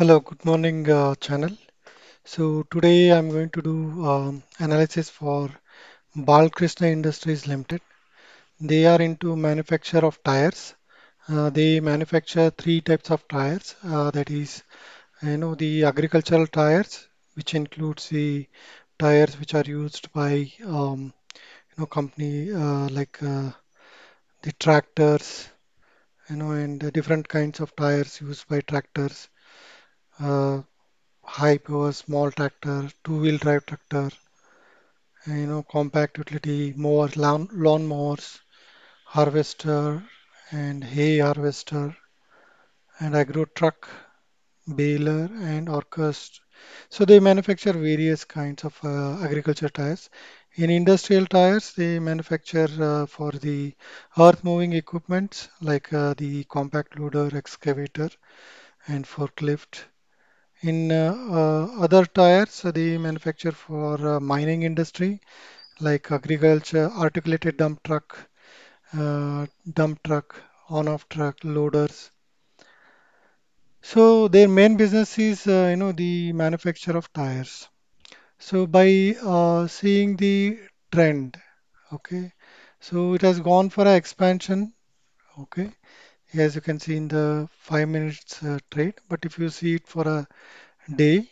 Hello, good morning, uh, channel. So today I'm going to do um, analysis for Balkrishna Industries Limited. They are into manufacture of tires. Uh, they manufacture three types of tires. Uh, that is, you know, the agricultural tires, which includes the tires which are used by um, you know company uh, like uh, the tractors, you know, and different kinds of tires used by tractors uh, high power small tractor, two-wheel drive tractor, uh, you know, compact utility mower, lawn, lawn mowers, harvester and hay harvester and agro truck, baler and orchest. So they manufacture various kinds of uh, agriculture tires. In industrial tires, they manufacture uh, for the earth moving equipments like uh, the compact loader, excavator and forklift in uh, uh, other tires, uh, the manufacture for mining industry like agriculture, articulated dump truck, dump truck, on-off truck, loaders. So their main business is, you know, the manufacture of tires. So by uh, seeing the trend, okay, so it has gone for an expansion, okay, as you can see in the five minutes uh, trade but if you see it for a day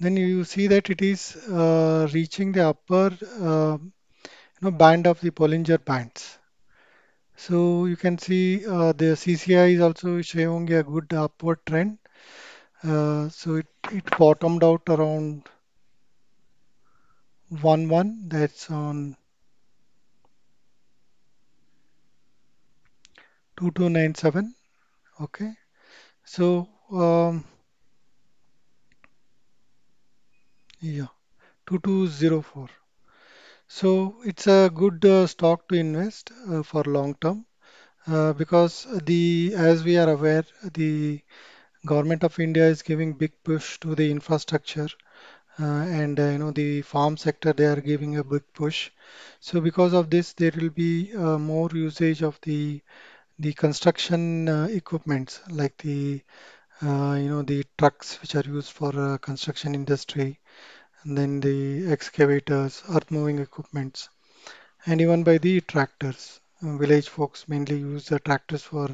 then you see that it is uh, reaching the upper uh, you know band of the Pollinger bands so you can see uh, the CCI is also showing a good upward trend uh, so it, it bottomed out around 1 1 that's on 2297 okay so um, yeah 2204 so it's a good uh, stock to invest uh, for long term uh, because the as we are aware the government of India is giving big push to the infrastructure uh, and uh, you know the farm sector they are giving a big push so because of this there will be uh, more usage of the the construction uh, equipments like the uh, you know the trucks which are used for uh, construction industry and then the excavators earth moving equipments and even by the tractors uh, village folks mainly use the tractors for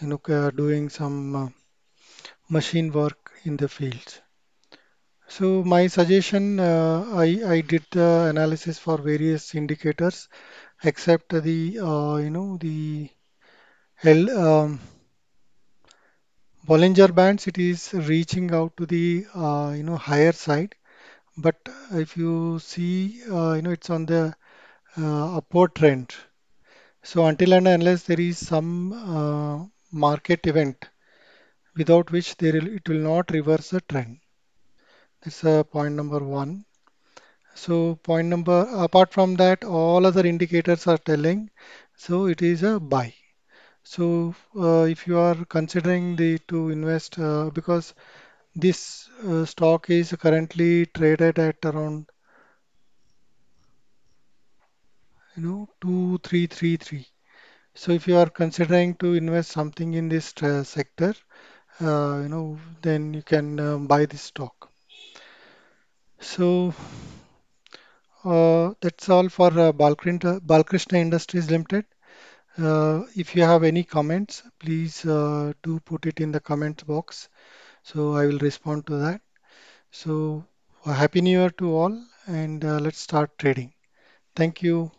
you know doing some uh, machine work in the fields so my suggestion uh, I, I did the analysis for various indicators except the you know the well, um, Bollinger Bands, it is reaching out to the uh, you know higher side, but if you see, uh, you know it's on the uh, upward trend. So until and unless there is some uh, market event without which there it will not reverse the trend. That's uh, point number one. So point number apart from that, all other indicators are telling. So it is a buy. So uh, if you are considering the to invest uh, because this uh, stock is currently traded at around you know 2333. So if you are considering to invest something in this uh, sector, uh, you know then you can um, buy this stock. So uh, that's all for uh, Balkrishna Industries Limited. Uh, if you have any comments, please uh, do put it in the comment box. So I will respond to that. So happy new year to all and uh, let's start trading. Thank you.